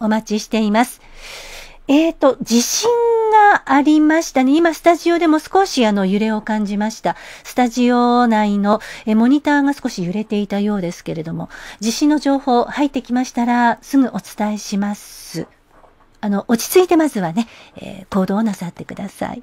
お待ちしています。えーと、地震がありましたね。今、スタジオでも少しあの揺れを感じました。スタジオ内のえモニターが少し揺れていたようですけれども、地震の情報入ってきましたら、すぐお伝えします。あの、落ち着いてまずはね、えー、行動をなさってください。